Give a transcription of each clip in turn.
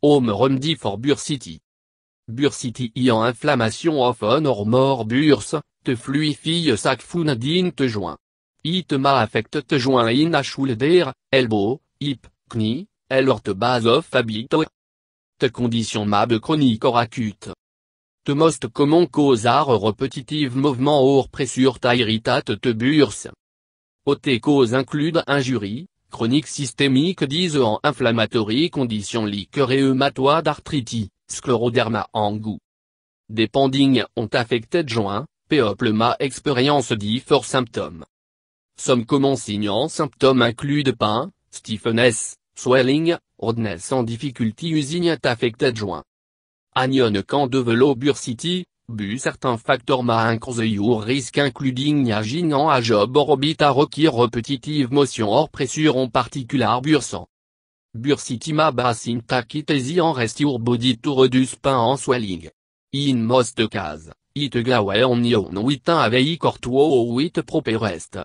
Home remedy for City. Bur City en inflammation of or more burs, te fluifie sac fun te joint. It ma affect te joint in a shoulder, elbow, hip, knee, elor te base of habito. Te condition mab chronique or acute. Te most common cause are repetitive mouvement or pressure ta irritate te burs. Ote cause include injury chronique systémique en inflammatory condition et rheumatoid arthritis, scleroderma goût. Depending ont affecté joint, people ma dit fort symptômes. Sommes communs signants symptômes de pain, stiffness, swelling, hardness en difficulty affecté de joint. Anion can velo bursity, but certains facteurs marins increase risque including aginant à job orbit à requis repetitive motion or pressure en particular bursant. Bursitima basin takitesi en rest your body to reduce pain en swelling. In most cases, it glawe on ion wit avei cortuo wit properest.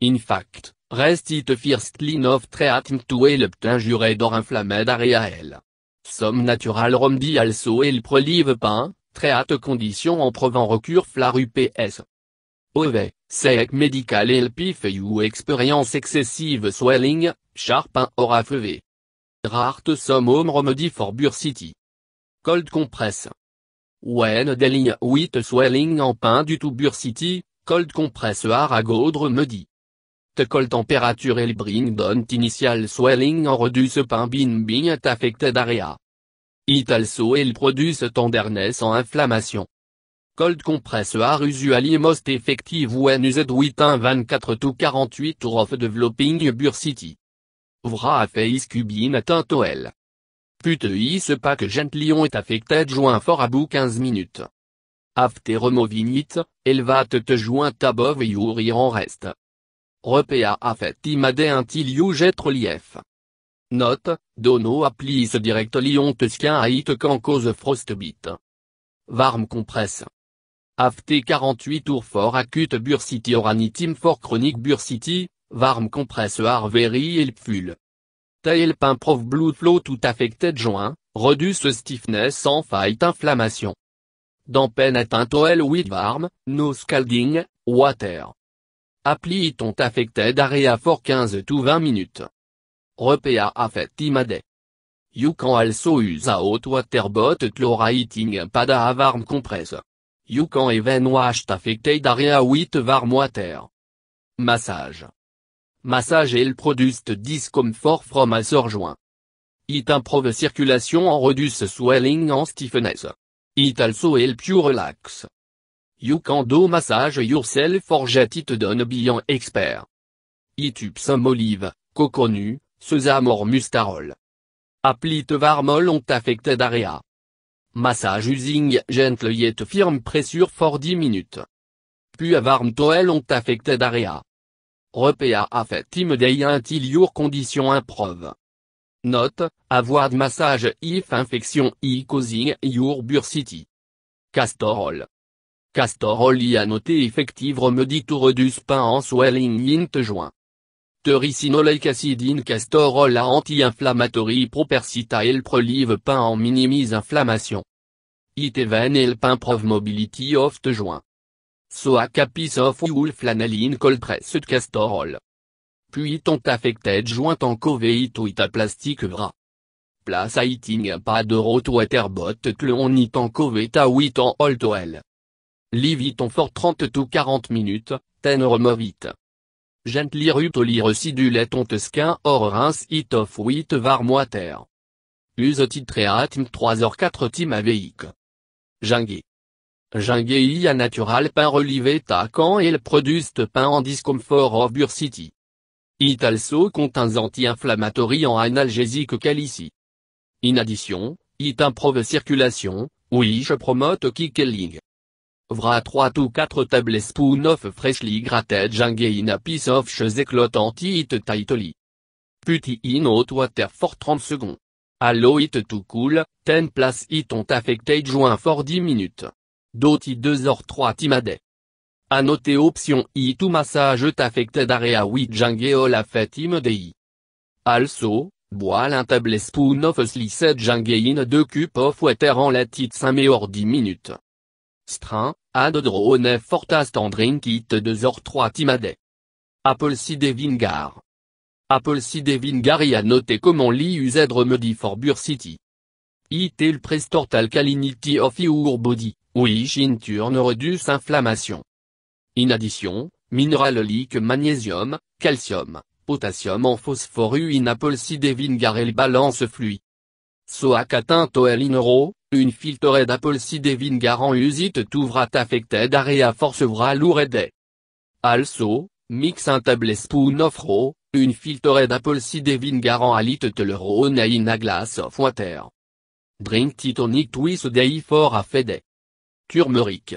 In fact, rest it first line of treatment to help d'or or inflamed areael. Some natural remedy also el prolive pain, Très hâte condition en provenant flaru ps OV, sec médical et ou expérience excessive swelling, charpin aura fevé. Rarte Somme home remedy for City. Cold compress. When dealing with swelling en pain du City, cold compress are a good remedy. The cold temperature will bring down initial swelling en reduce pain bin being affected area. It also el produce tenderness and inflammation. Cold compress are usually most effective when used within 24 to 48 hours of developing bursity. Vra face cubine atteint OL. Put e is pack gently on est affected joint for about 15 minutes. After removing it, va te joint above your rest. Repair fait imade until you get relief. Note, Dono applies direct lion Tuscan à hit can cause frostbite. Varm compresse. After 48 tour for acute bursity or anitim for chronic bursity, varm compresse are very helpful. Tail prof blood flow tout affected joint, reduce stiffness SANS fight inflammation. Dans peine atteint OL with warm, no scalding, water. Appli ton affected area for 15 to 20 minutes. Repea a You can also use a hot water bottle heating pad a warm compress. You can even wash area with warm water. Massage. Massage il produce discomfort from a joint It improve circulation and reduce swelling and stiffness. It also help you relax. You can do massage yourself or get it done an expert. It some olive, coconut, Sesame or mustarol. te varmol ont affecté d'area. Massage using gentle yet firm pressure for 10 minutes. Puis à toel ont affecté area. Repea affect immediately until your condition improve. Note, de massage if infection i causing your bursity. Castorol. Castorol y a noté effective remedy to reduce pain en swelling in joint. Tericinoleic acidine castorol castor a anti-inflammatory elle prolive pain en minimise inflammation. It even pain prove mobility of the joint. So a capis of coltress de castorol Puis ton affected joint en coveit ou a plastic bras. Place a eating pas de rot water le clon it en coveta ou it en oil. Livit fort 30 ou 40 minutes, ten remove gently Rutoli on tosquin or rinse it of wheat var moiter. Use m 3 or 4 tim aveic. Jingue. Jingue a natural pain relivé tacan et le produced pain en discomfort of bursity. It also contains anti-inflammatory en analgésique calici. In addition, it improve circulation, which promote kick Vra 3 to 4 spoon of freshly grated ginger in a piece of clot anti it tightly. Put in hot water for 30 seconds. Allow it to cool, 10 place it on affected joint for 10 minutes. Doti 2 or 3 time a option it to massage affected area with all a fait immediately. Also, boil un tablespoon of sliced ginger in 2 cup of water and let it simmer 10 minutes strain, ad and drink it 2 h 3 timade. Apple de vingar. Apple de vingar y a noté comment li usedre used forbur city. Itel prestort alkalinity of your body, which in turn reduce inflammation. In addition, mineral like magnesium, calcium, potassium en phosphorus in apple et le balance fluide to el inero, une filtered apple vinegar garant usite force affected area forcevra lourede. Also, mix un tablespoon of ro, une filtered apple alite vingaran alit telero in a glass of water. Drink titonic twist day for a fede. Turmeric.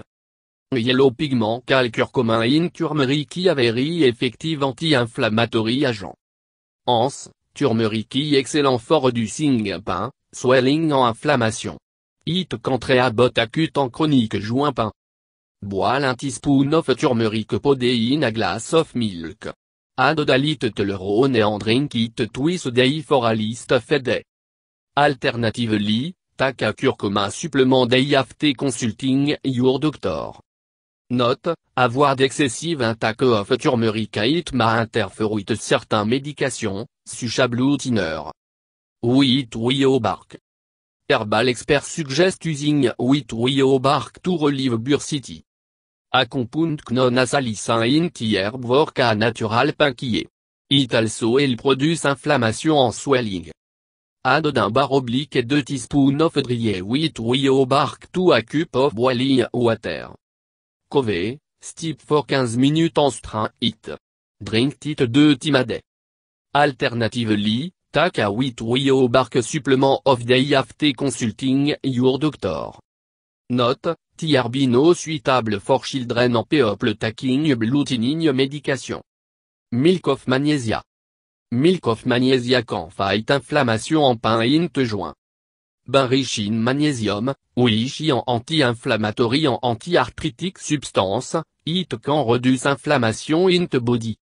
Yellow pigment calcure commun in turmeric very effective anti-inflammatory agent. Anse, turmeric excellent for reducing pain, swelling en inflammation. It a bot acute en chronique joint pain. Boil un teaspoon of turmeric podéine in a glass of milk. Add a little and drink it twice a day for a list of a day. Alternatively, take a curcuma supplement day after consulting your doctor. Note, avoir d'excessive intake of turmeric it may interfere with certain medications, such as With au Bark. Herbal expert suggest using with au barque to relieve bursity. A non in tea herb work natural pinquier. It also il produce inflammation en swelling. Add d'un bar oblique et deux teaspoons of huit wheat O Bark to a cup of boiling water. Cove, steep for 15 minutes en strain it. Drink it 2 times Alternatively, wit ah Wio Bark Supplement of Day After e Consulting Your Doctor. Note, TRB suitable for children en people taking blutinine medication. Milk of magnesia. Milk of magnesia can fight inflammation en pain int joint. Bain riche in magnésium, which en anti-inflammatory en anti arthritic substance, it can reduce inflammation in the body.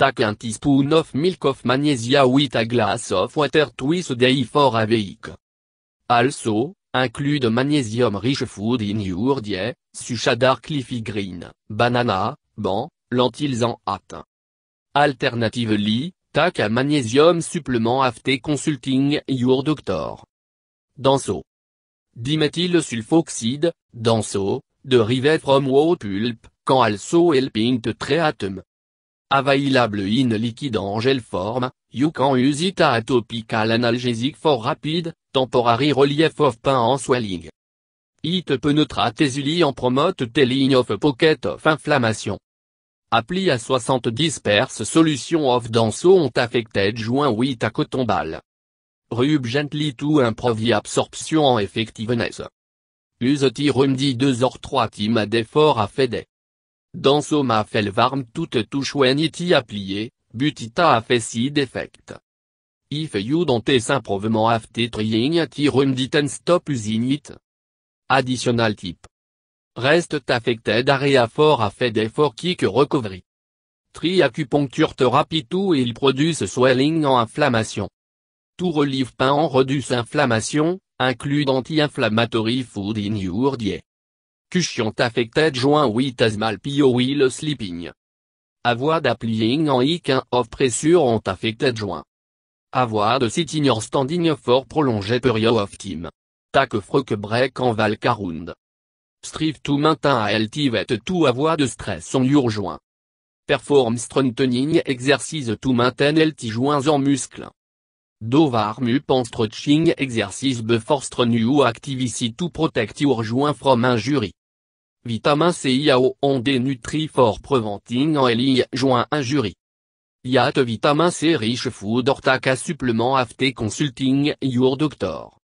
Tak un teaspoon of milk of magnesia with a glass of water twist day for a week. Also, include magnesium-rich food in your diet, such as dark leafy green, banana, ban, lentils en hâte. Alternatively, take a magnesium supplement after consulting your doctor. Danso. sulfoxide, danso, derived from wow pulp, can also helping to treat Available in liquid en gel form, you can use it atopical analgesic for rapid, temporary relief of pain and swelling. It penetrates easily and promote telling of pocket of inflammation. Appli à 70 disperses solution of danso ont affected joint with a cotton ball. Rub gently to improve absorption and effectiveness. Use it remedy 2 or 3 team a day for a dans Soma varm toute touche when it a applié, but it a si effect. If you don't improvement after trying at room and stop using it. Additional type. reste affected area for a fait effort kick recovery. Tri acupuncture therapy et il produce swelling en inflammation. Tout relieve pain en reduce inflammation, include anti-inflammatory food in your diet. Cushion affected joint with asmal pio oh will sleeping. Avoid applying an icon hein, of pressure on affected joint. Avoid sitting or standing for prolonged period of time. Take frock break en val around. Strive to maintain a healthy weight to avoid stress on your joint. Perform strengthening exercise to maintain healthy joints en muscle. Do warm up stretching exercise before new activity to protect your joint from injury. Vitamin C IAO des Nutri, for preventing en LI joint injury. Yat vitamine C rich food ortaka supplement after consulting your doctor.